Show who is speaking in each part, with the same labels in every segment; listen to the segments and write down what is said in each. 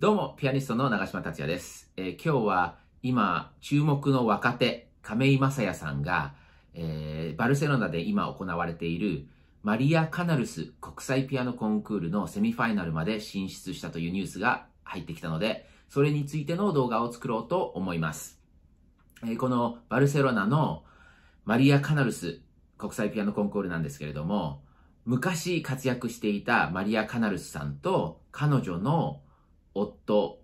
Speaker 1: どうも、ピアニストの長島達也です。えー、今日は今、注目の若手、亀井正也さんが、えー、バルセロナで今行われているマリア・カナルス国際ピアノコンクールのセミファイナルまで進出したというニュースが入ってきたので、それについての動画を作ろうと思います。えー、このバルセロナのマリア・カナルス国際ピアノコンクールなんですけれども、昔活躍していたマリア・カナルスさんと彼女の夫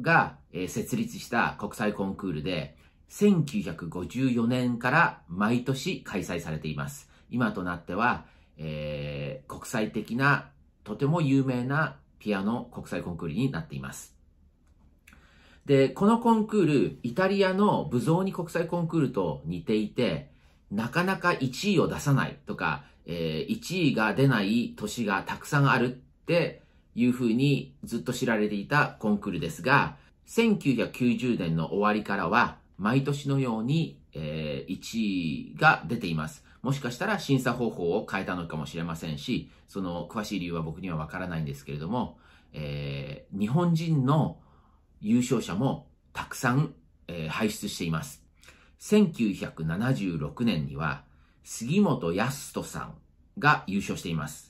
Speaker 1: が、え設立した国際コンクールで、1954年から毎年開催されています。今となっては、えー、国際的な、とても有名なピアノ国際コンクールになっています。で、このコンクール、イタリアのブゾーニ国際コンクールと似ていて、なかなか1位を出さないとか、えー、1位が出ない年がたくさんあるって、いうふうにずっと知られていたコンクールですが、1990年の終わりからは、毎年のように、えー、1位が出ています。もしかしたら審査方法を変えたのかもしれませんし、その詳しい理由は僕にはわからないんですけれども、えー、日本人の優勝者もたくさん、えー、輩出しています。1976年には杉本康人さんが優勝しています。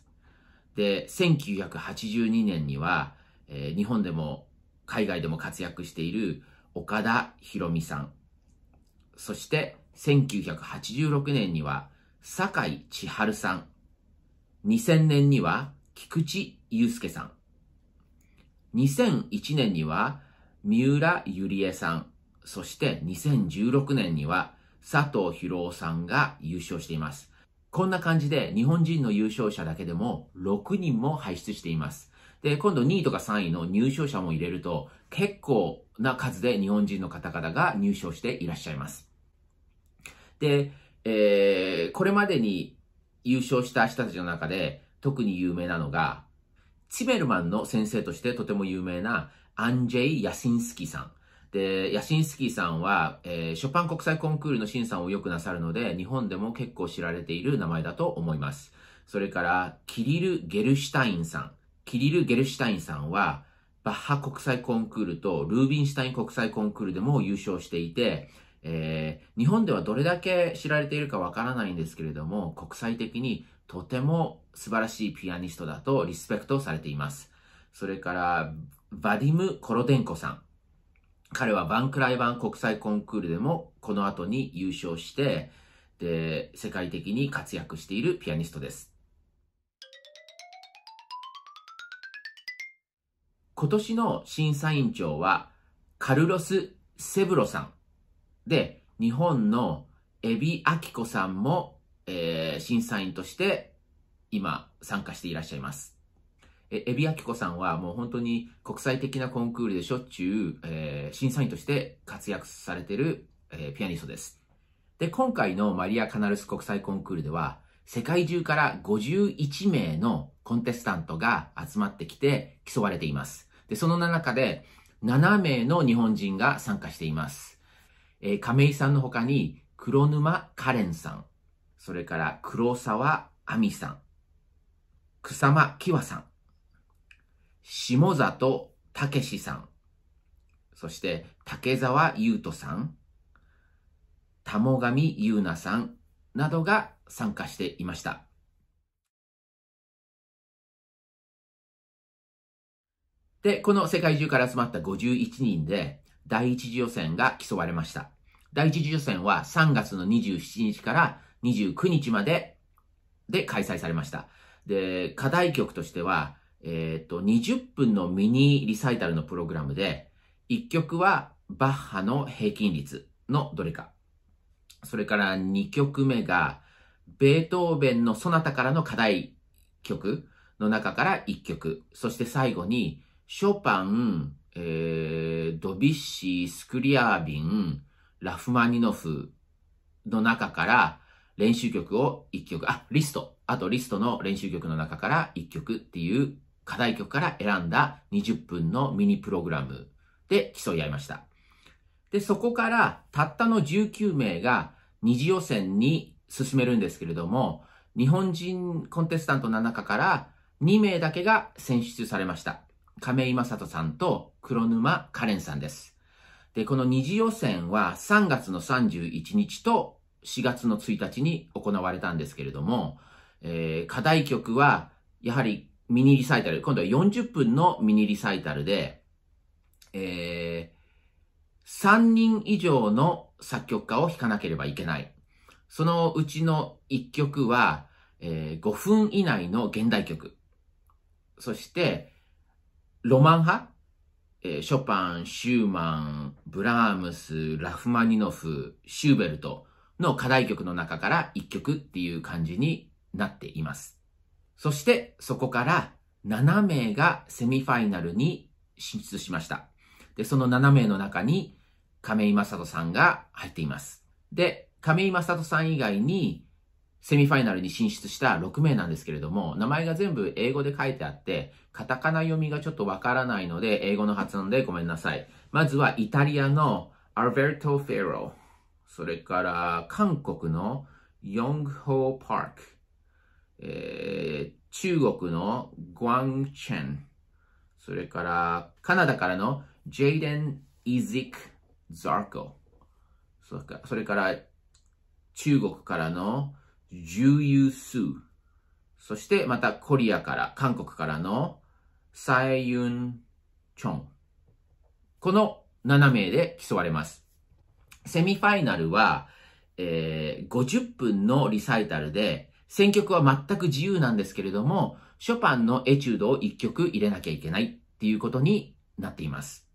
Speaker 1: で、1982年には、えー、日本でも海外でも活躍している岡田博美さん。そして、1986年には、坂井千春さん。2000年には、菊池祐介さん。2001年には、三浦ゆりえさん。そして、2016年には、佐藤博夫さんが優勝しています。こんな感じで日本人の優勝者だけでも6人も輩出しています。で、今度2位とか3位の入賞者も入れると結構な数で日本人の方々が入賞していらっしゃいます。で、えー、これまでに優勝した人たちの中で特に有名なのが、チベルマンの先生としてとても有名なアンジェイ・ヤシンスキーさん。で、ヤシンスキーさんは、えー、ショパン国際コンクールの審査をよくなさるので、日本でも結構知られている名前だと思います。それから、キリル・ゲルシュタインさん。キリル・ゲルシュタインさんは、バッハ国際コンクールとルービンシュタイン国際コンクールでも優勝していて、えー、日本ではどれだけ知られているかわからないんですけれども、国際的にとても素晴らしいピアニストだとリスペクトされています。それから、バディム・コロデンコさん。彼はバンクライバン国際コンクールでもこの後に優勝して、で、世界的に活躍しているピアニストです。今年の審査委員長はカルロス・セブロさんで、日本のエビ・アキコさんも、えー、審査員として今参加していらっしゃいます。え、エビアキコさんはもう本当に国際的なコンクールでしょっちゅう、えー、審査員として活躍されてる、えー、ピアニストです。で、今回のマリア・カナルス国際コンクールでは、世界中から51名のコンテスタントが集まってきて競われています。で、その中で7名の日本人が参加しています。えー、亀井さんの他に黒沼カレンさん、それから黒沢亜美さん、草間きわさん、下里武史さん、そして竹沢優斗さん、玉上優奈さんなどが参加していました。で、この世界中から集まった51人で、第一次予選が競われました。第一次予選は3月の27日から29日までで開催されました。で、課題曲としては、えっ、ー、と、20分のミニリサイタルのプログラムで、1曲はバッハの平均率のどれか。それから2曲目が、ベートーベンのそなたからの課題曲の中から1曲。そして最後に、ショパン、えー、ドビッシー、スクリアービン、ラフマニノフの中から練習曲を1曲、あ、リスト、あとリストの練習曲の中から1曲っていう課題曲から選んだ20分のミニプログラムで競い合いました。で、そこからたったの19名が二次予選に進めるんですけれども、日本人コンテスタントの中から2名だけが選出されました。亀井正人さんと黒沼カレンさんです。で、この二次予選は3月の31日と4月の1日に行われたんですけれども、えー、課題曲はやはりミニリサイタル、今度は40分のミニリサイタルで、えー、3人以上の作曲家を弾かなければいけない。そのうちの1曲は、えー、5分以内の現代曲。そして、ロマン派、えー、ショパン、シューマン、ブラームス、ラフマニノフ、シューベルトの課題曲の中から1曲っていう感じになっています。そしてそこから7名がセミファイナルに進出しました。で、その7名の中に亀井正人さんが入っています。で、亀井正人さん以外にセミファイナルに進出した6名なんですけれども、名前が全部英語で書いてあって、カタカナ読みがちょっとわからないので、英語の発音でごめんなさい。まずはイタリアのアルベルト・フェロー。それから韓国のヨングホー・パーク。中国のグワンチェン、それからカナダからのジェイデン・イジック・ザーコ、それから中国からのジュユー・スー、そしてまたコリアから、韓国からのサイ・ユン・チョン。この7名で競われます。セミファイナルは、えー、50分のリサイタルで選曲は全く自由なんですけれども、ショパンのエチュードを1曲入れなきゃいけないっていうことになっています。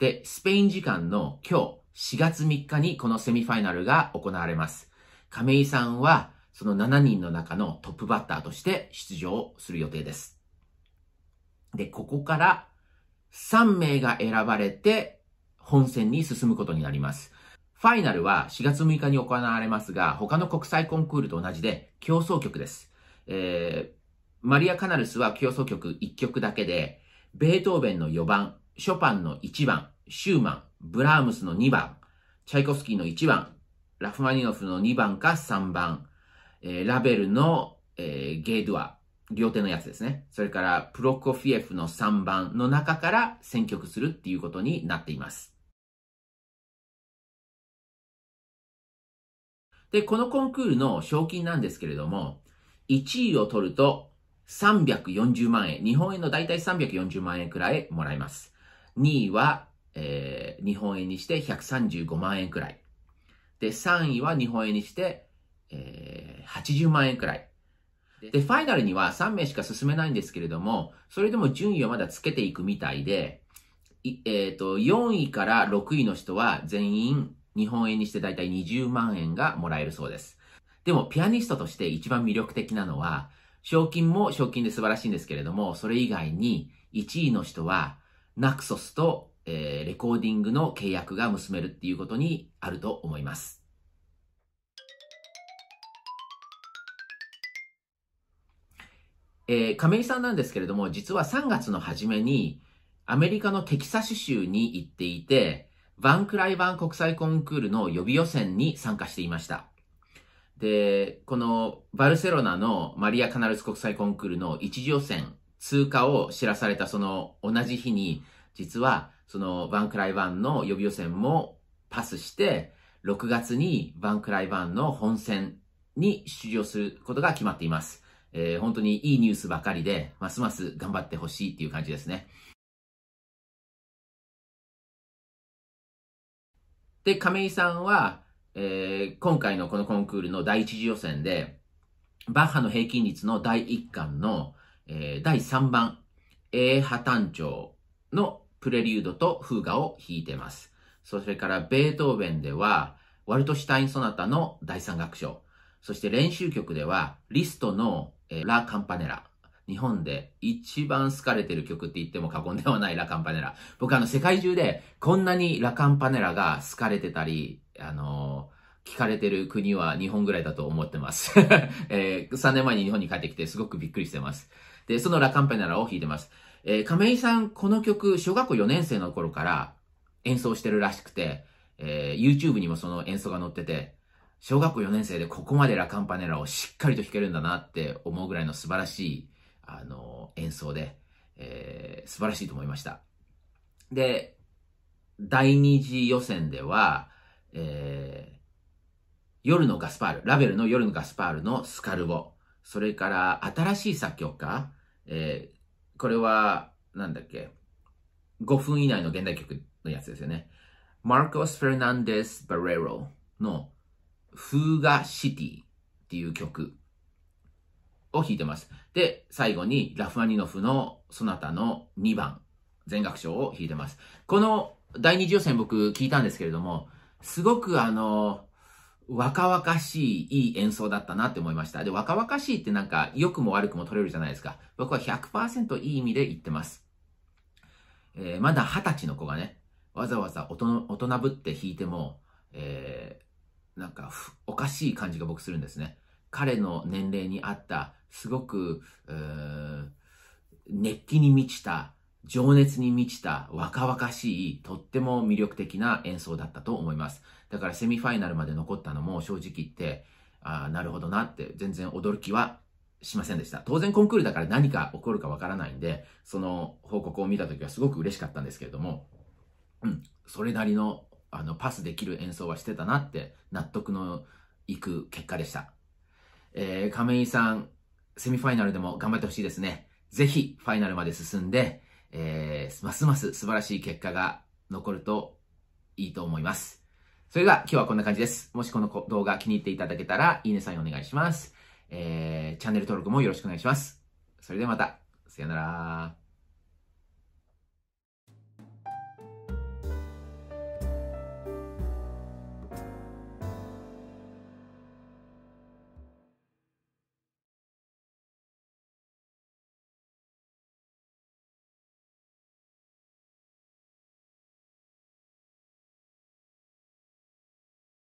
Speaker 1: で、スペイン時間の今日4月3日にこのセミファイナルが行われます。亀井さんはその7人の中のトップバッターとして出場する予定です。で、ここから3名が選ばれて本戦に進むことになります。ファイナルは4月6日に行われますが、他の国際コンクールと同じで競争曲です。えー、マリア・カナルスは競争曲1曲だけで、ベートーベンの4番、ショパンの1番、シューマン、ブラームスの2番、チャイコフスキーの1番、ラフマニノフの2番か3番、えー、ラベルの、えー、ゲイドア、両手のやつですね。それから、プロコフィエフの3番の中から選曲するっていうことになっています。で、このコンクールの賞金なんですけれども、1位を取ると340万円、日本円のだいたい340万円くらいもらえます。2位は、えー、日本円にして135万円くらい。で、3位は日本円にして、えー、80万円くらい。で、ファイナルには3名しか進めないんですけれども、それでも順位をまだつけていくみたいで、いえっ、ー、と、4位から6位の人は全員日本円にしてだいたい20万円がもらえるそうです。でも、ピアニストとして一番魅力的なのは、賞金も賞金で素晴らしいんですけれども、それ以外に、1位の人は、ナクソスと、えー、レコーディングの契約が結べるっていうことにあると思います。えー、亀井さんなんですけれども、実は3月の初めに、アメリカのテキサス州に行っていて、バンクライバン国際コンクールの予備予選に参加していました。で、このバルセロナのマリア・カナルス国際コンクールの一次予選通過を知らされたその同じ日に、実はそのバンクライバンの予備予選もパスして、6月にバンクライバンの本戦に出場することが決まっています。えー、本当にいいニュースばかりで、ますます頑張ってほしいっていう感じですね。で、亀井さんは、えー、今回のこのコンクールの第1次予選で、バッハの平均率の第1巻の、えー、第3番、A 波単調のプレリュードとフーガを弾いてます。それからベートーベンでは、ワルトシュタインソナタの第3楽章。そして練習曲では、リストの、えー、ラ・カンパネラ。日本で一番好かれてる曲って言っても過言ではないラカンパネラ。僕あの世界中でこんなにラカンパネラが好かれてたり、あの聞かれてる国は日本ぐらいだと思ってます えー、3年前に日本に帰ってきてすごくびっくりしてます。で、そのラカンパネラを弾いてます。えー、亀井さん、この曲、小学校4年生の頃から演奏してるらしくて、えー、YouTube にもその演奏が載ってて、小学校4年生でここまでラカンパネラをしっかりと弾けるんだなって思うぐらいの素晴らしいあの、演奏で、えー、素晴らしいと思いました。で、第二次予選では、えー、夜のガスパール、ラベルの夜のガスパールのスカルボ、それから新しい作曲家、えー、これは、なんだっけ、5分以内の現代曲のやつですよね。マルコス・フェルナンデス・バレロのフーガ・シティっていう曲。を弾いてます。で、最後にラフマニノフのソナタの2番、全楽章を弾いてます。この第二次予選僕聞いたんですけれども、すごくあの、若々しいいい演奏だったなって思いました。で、若々しいってなんか良くも悪くも取れるじゃないですか。僕は100%いい意味で言ってます。えー、まだ二十歳の子がね、わざわざ大人大人ぶって弾いても、えー、なんかおかしい感じが僕するんですね。彼の年齢に合った、すごく、熱気に満ちた、情熱に満ちた若々しい、とっても魅力的な演奏だったと思います。だからセミファイナルまで残ったのも正直言って、あなるほどなって全然驚きはしませんでした。当然コンクールだから何か起こるかわからないんで、その報告を見た時はすごく嬉しかったんですけれども、うん、それなりのあのパスできる演奏はしてたなって納得のいく結果でした。えー、亀井さん、セミファイナルでも頑張ってほしいですね。ぜひ、ファイナルまで進んで、えー、ますます素晴らしい結果が残るといいと思います。それでは今日はこんな感じです。もしこの動画気に入っていただけたら、いいねサインお願いします。えー、チャンネル登録もよろしくお願いします。それではまた。さよなら。